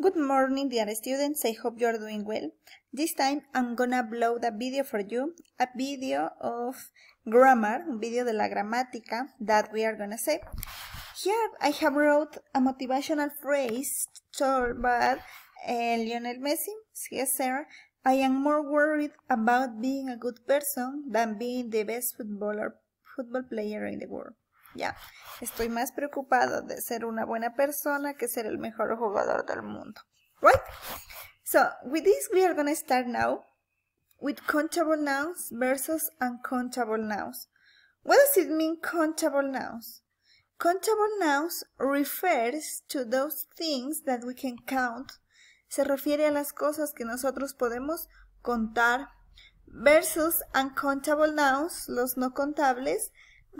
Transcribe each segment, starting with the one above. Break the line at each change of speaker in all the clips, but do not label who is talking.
Good morning dear students, I hope you are doing well. This time I'm gonna upload a video for you, a video of grammar, un video de la gramática that we are gonna say. Here I have wrote a motivational phrase told by uh, eh, Lionel Messi, yes sir, I am more worried about being a good person than being the best footballer, football player in the world. Ya, estoy más preocupado de ser una buena persona que ser el mejor jugador del mundo. Right? So, with this we are going to start now with countable nouns versus uncountable nouns. What does it mean countable nouns? Countable nouns refers to those things that we can count. Se refiere a las cosas que nosotros podemos contar. Versus uncountable nouns, los no contables,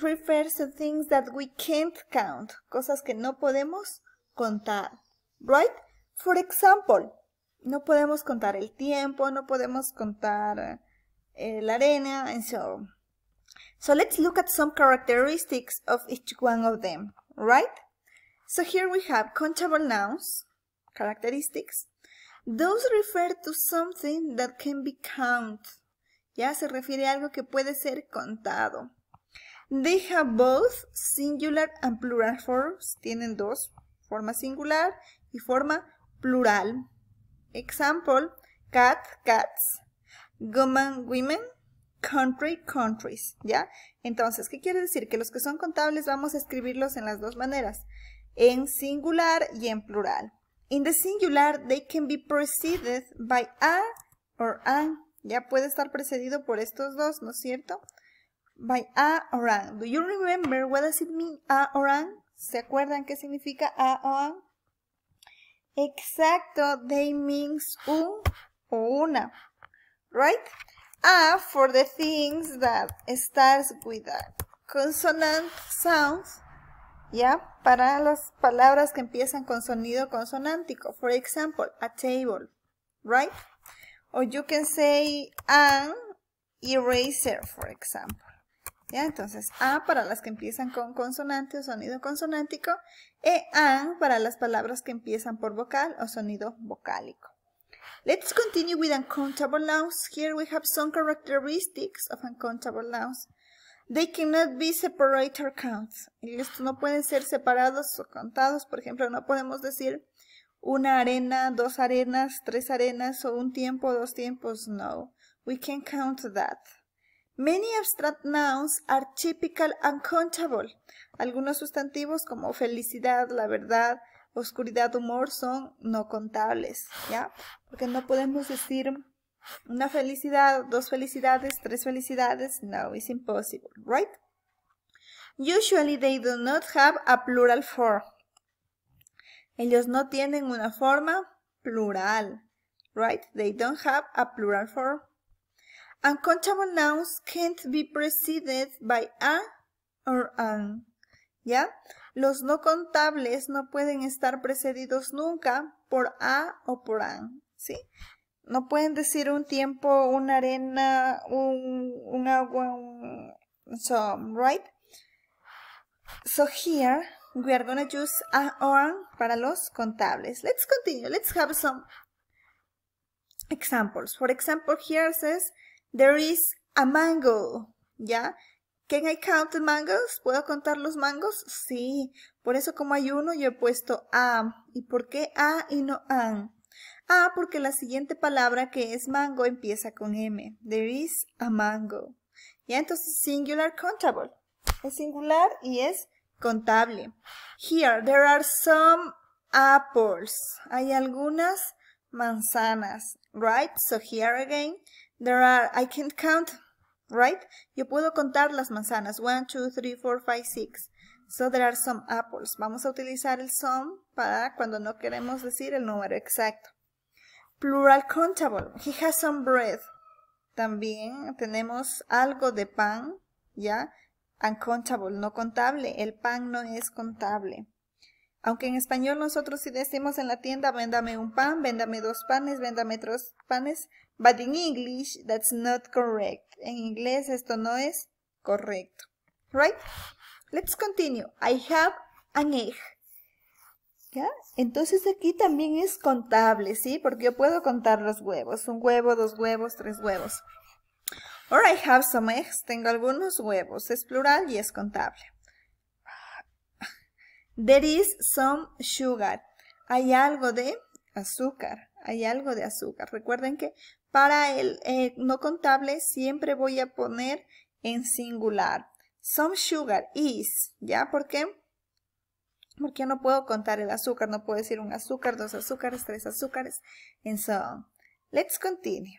refers to things that we can't count, cosas que no podemos contar, right? For example, no podemos contar el tiempo, no podemos contar eh, la arena, and so on. So let's look at some characteristics of each one of them, right? So here we have countable nouns, characteristics. Those refer to something that can be counted. Ya se refiere a algo que puede ser contado. They have both singular and plural forms. Tienen dos, forma singular y forma plural. Example, cat, cats, woman, women, country, countries, ¿ya? Entonces, ¿qué quiere decir? Que los que son contables vamos a escribirlos en las dos maneras, en singular y en plural. In the singular, they can be preceded by a or an. Ya puede estar precedido por estos dos, ¿no es cierto? by a an. Do you remember what does it mean, a an? ¿Se acuerdan qué significa a an? Exacto, they means un o una, right? A for the things that starts with a consonant sounds, ¿ya? Para las palabras que empiezan con sonido consonántico. For example, a table, right? Or you can say an eraser, for example. Entonces, A para las que empiezan con consonante o sonido consonántico, e AN para las palabras que empiezan por vocal o sonido vocálico. Let's continue with uncountable nouns. Here we have some characteristics of uncountable nouns. They cannot be separated or counts. estos no pueden ser separados o contados. Por ejemplo, no podemos decir una arena, dos arenas, tres arenas, o un tiempo, dos tiempos. No. We can count that. Many abstract nouns are typical and countable. Algunos sustantivos como felicidad, la verdad, oscuridad, humor son no contables, ¿ya? Porque no podemos decir una felicidad, dos felicidades, tres felicidades. No, it's impossible, right? Usually they do not have a plural form. Ellos no tienen una forma plural, right? They don't have a plural form. Uncountable nouns can't be preceded by a or an. ¿Ya? Los no contables no pueden estar precedidos nunca por a o por an. ¿Sí? No pueden decir un tiempo, una arena, un, agua, un... So, right? So here, we are gonna use a or an para los contables. Let's continue. Let's have some examples. For example, here says... There is a mango. ¿Ya? Can I count the mangoes? ¿Puedo contar los mangos? Sí. Por eso como hay uno yo he puesto a. ¿Y por qué a y no an? A porque la siguiente palabra que es mango empieza con M. There is a mango. ¿Ya? Entonces singular countable. Es singular y es contable. Here, there are some apples. Hay algunas manzanas. Right? So here again, There are, I can't count, right? Yo puedo contar las manzanas. One, two, three, four, five, six. So there are some apples. Vamos a utilizar el some para cuando no queremos decir el número exacto. Plural countable. He has some bread. También tenemos algo de pan, ¿ya? Uncontable, no contable. El pan no es contable. Aunque en español nosotros si decimos en la tienda, véndame un pan, véndame dos panes, véndame tres panes. But in English, that's not correct. En inglés esto no es correcto. Right? Let's continue. I have an egg. ¿Ya? Entonces aquí también es contable, ¿sí? Porque yo puedo contar los huevos. Un huevo, dos huevos, tres huevos. Or I have some eggs. Tengo algunos huevos. Es plural y es contable. There is some sugar. Hay algo de azúcar. Hay algo de azúcar. Recuerden que para el eh, no contable siempre voy a poner en singular. Some sugar is. ¿Ya? ¿Por qué? Porque no puedo contar el azúcar. No puedo decir un azúcar, dos azúcares, tres azúcares, and so Let's continue.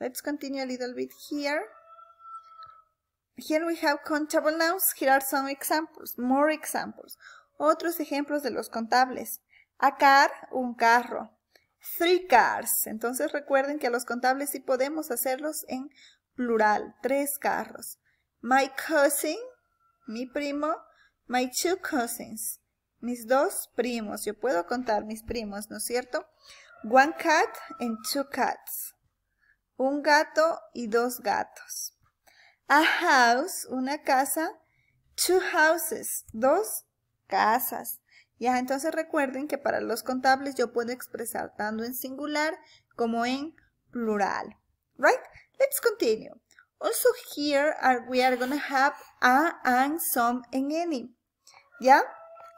Let's continue a little bit here. Here we have countable nouns. Here are some examples, more examples. Otros ejemplos de los contables. A car, un carro. Three cars. Entonces recuerden que a los contables sí podemos hacerlos en plural. Tres carros. My cousin, mi primo. My two cousins. Mis dos primos. Yo puedo contar mis primos, ¿no es cierto? One cat and two cats. Un gato y dos gatos. A house, una casa. Two houses, dos casas. Ya, entonces recuerden que para los contables yo puedo expresar tanto en singular como en plural. Right? Let's continue. Also here we are gonna have a, and, some, and any. ¿Ya?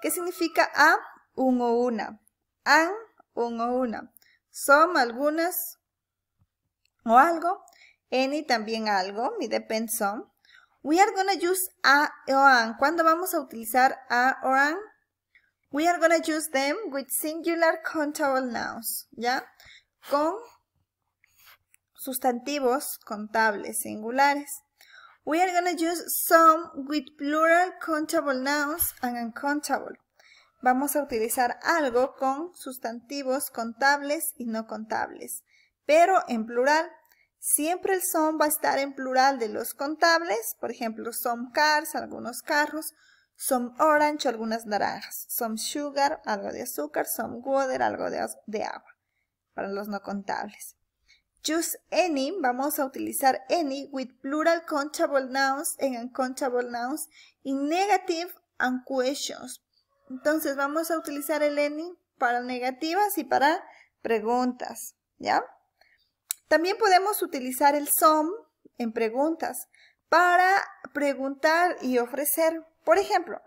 ¿Qué significa a? Un o una. An, un o una. Some, algunas o algo any también algo, mi depends on. We are to use a or an. ¿Cuándo vamos a utilizar a or an? We are to use them with singular countable nouns, ¿ya? Con sustantivos contables singulares. We are to use some with plural countable nouns and uncountable. Vamos a utilizar algo con sustantivos contables y no contables, pero en plural. Siempre el son va a estar en plural de los contables, por ejemplo, some cars, algunos carros, some orange, algunas naranjas, some sugar, algo de azúcar, some water, algo de, agua, para los no contables. Use any, vamos a utilizar any with plural countable nouns and uncountable nouns y negative and questions. Entonces vamos a utilizar el any para negativas y para preguntas, ¿ya? También podemos utilizar el SOM en preguntas para preguntar y ofrecer. Por ejemplo,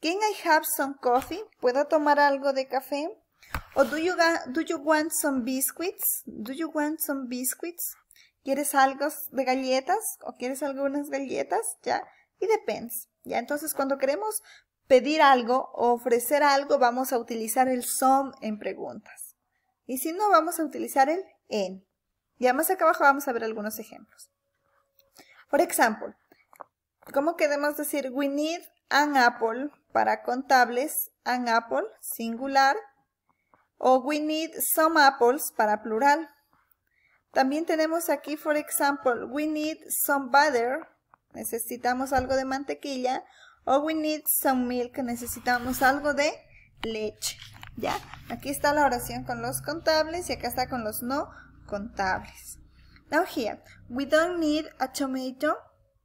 ¿Can I have some coffee? ¿Puedo tomar algo de café? O do you, want some biscuits? Do you want some biscuits? ¿Quieres algo de galletas? ¿O quieres algunas galletas? ¿Ya? Y depends. ¿Ya? Entonces, cuando queremos pedir algo o ofrecer algo, vamos a utilizar el some en preguntas. Y si no, vamos a utilizar el en. Ya más acá abajo vamos a ver algunos ejemplos. Por ejemplo, ¿cómo queremos decir we need an apple para contables? An apple, singular. O we need some apples para plural. También tenemos aquí, por ejemplo, we need some butter. Necesitamos algo de mantequilla. O we need some milk. Necesitamos algo de leche. ¿Ya? Aquí está la oración con los contables y acá está con los no contables. Now here, we don't need a tomato.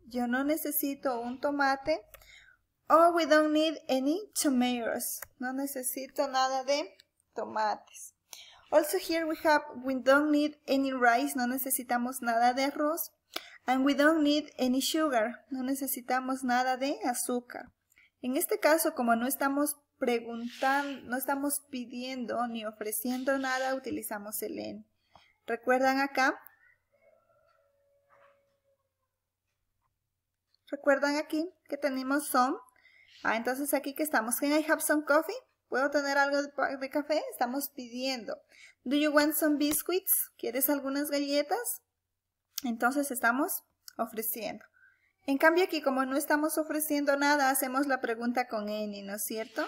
Yo no necesito un tomate. Or we don't need any tomatoes. No necesito nada de tomates. Also here we have, we don't need any rice. No necesitamos nada de arroz. And we don't need any sugar. No necesitamos nada de azúcar. En este caso, como no estamos preguntando, no estamos pidiendo ni ofreciendo nada, utilizamos el en. ¿Recuerdan acá? ¿Recuerdan aquí que tenemos some? Ah, entonces aquí que estamos Can I have some coffee. ¿Puedo tener algo de café? Estamos pidiendo. ¿Do you want some biscuits? ¿Quieres algunas galletas? Entonces estamos ofreciendo. En cambio aquí, como no estamos ofreciendo nada, hacemos la pregunta con any, ¿no es cierto?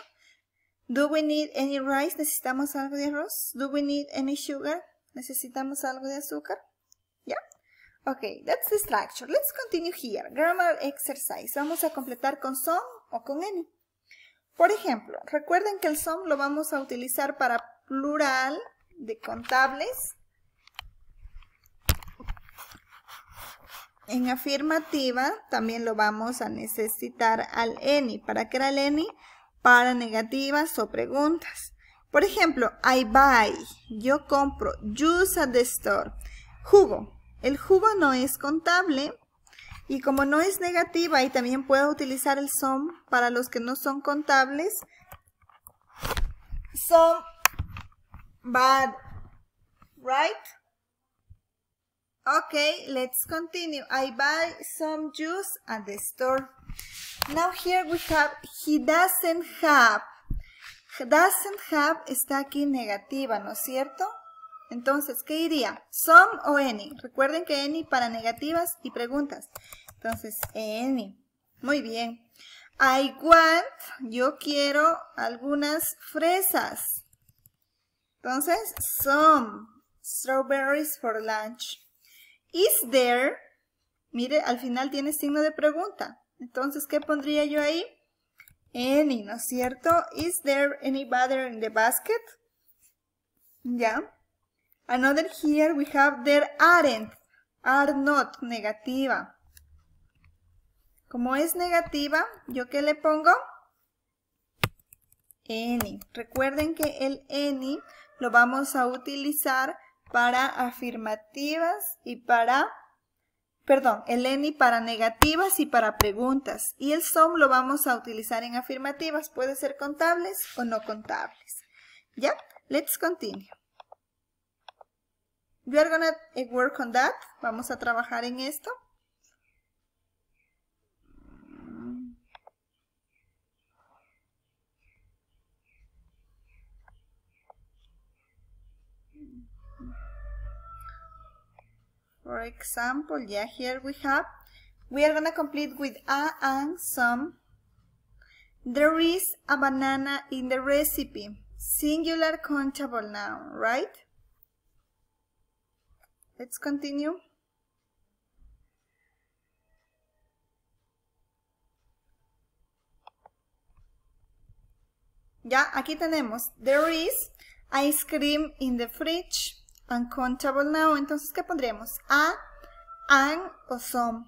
¿Do we need any rice? ¿Necesitamos algo de arroz? ¿Do we need any sugar? Necesitamos algo de azúcar. ¿Ya? Ok, that's the structure. Let's continue here. Grammar exercise. Vamos a completar con some o con n. Por ejemplo, recuerden que el some lo vamos a utilizar para plural de contables. En afirmativa también lo vamos a necesitar al any. ¿Para qué era el any? Para negativas o preguntas. Por ejemplo, I buy, yo compro, juice at the store, jugo. El jugo no es contable y como no es negativa y también puedo utilizar el some para los que no son contables, Some, bad, right? Okay, let's continue. I buy some juice at the store. Now here we have, he doesn't have. Doesn't have está aquí negativa, ¿no es cierto? Entonces, ¿qué iría? ¿Some o any? Recuerden que any para negativas y preguntas. Entonces, any. Muy bien. I want, yo quiero algunas fresas. Entonces, some strawberries for lunch. Is there, mire, al final tiene signo de pregunta. Entonces, ¿qué pondría yo ahí? any, ¿no es cierto? Is there any butter in the basket? ¿Ya? Another here we have there aren't, are not, negativa. Como es negativa, ¿yo qué le pongo? Any. Recuerden que el any lo vamos a utilizar para afirmativas y para perdón, el any para negativas y para preguntas. Y el SOM lo vamos a utilizar en afirmativas. Puede ser contables o no contables. ¿Ya? Let's continue. We are going to work on that. Vamos a trabajar en esto. For example, yeah, here we have, we are going to complete with a and some. There is a banana in the recipe. Singular countable noun, right? Let's continue. Ya, aquí tenemos, there is ice cream in the fridge. uncountable now, Entonces, ¿qué pondremos? A, an o some.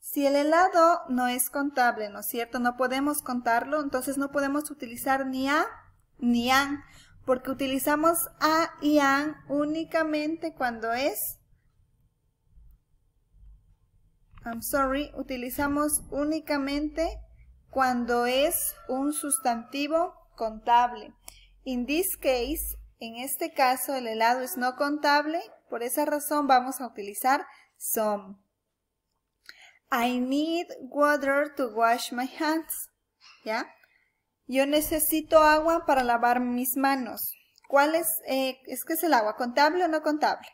Si el helado no es contable, ¿no es cierto? No podemos contarlo, entonces no podemos utilizar ni a ni an, porque utilizamos a y an únicamente cuando es... I'm sorry, utilizamos únicamente cuando es un sustantivo contable. In this case, en este caso el helado es no contable, por esa razón vamos a utilizar some. I need water to wash my hands. ¿Ya? Yo necesito agua para lavar mis manos. ¿Cuál es? Eh, es que es el agua, contable o no contable.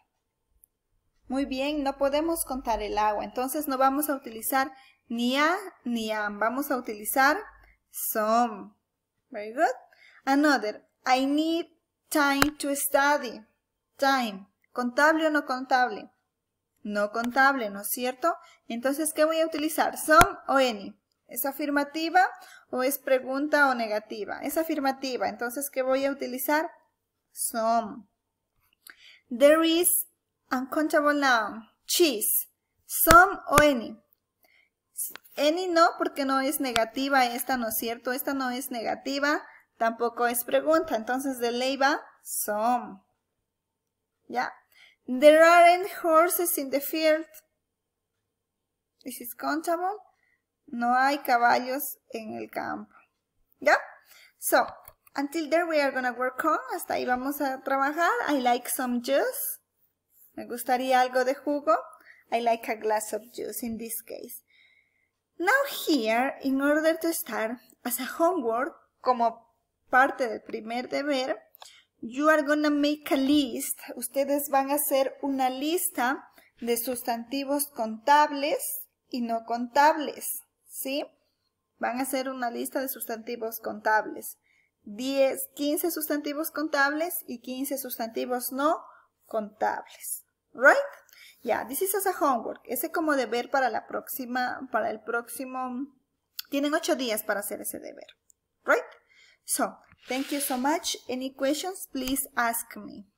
Muy bien, no podemos contar el agua, entonces no vamos a utilizar ni a ni am. Vamos a utilizar some. Very good. Another. I need Time to study. Time. ¿Contable o no contable? No contable, ¿no es cierto? Entonces, ¿qué voy a utilizar? ¿Some o any? ¿Es afirmativa o es pregunta o negativa? Es afirmativa. Entonces, ¿qué voy a utilizar? Some. There is uncountable noun. Cheese. Some o any. Any no, porque no es negativa. Esta no es cierto. Esta no es negativa. Tampoco es pregunta, entonces de ley va some. ¿Ya? There aren't horses in the field. This is countable. No hay caballos en el campo. ¿Ya? So, until there we are to work on. Hasta ahí vamos a trabajar. I like some juice. Me gustaría algo de jugo. I like a glass of juice in this case. Now here, in order to start, as a homework, como parte del primer deber, you are gonna make a list. Ustedes van a hacer una lista de sustantivos contables y no contables, ¿sí? Van a hacer una lista de sustantivos contables. 10, 15 sustantivos contables y 15 sustantivos no contables. Right? Ya. this is as a homework. Ese como deber para la próxima, para el próximo. Tienen 8 días para hacer ese deber. Right? So, thank you so much. Any questions, please ask me.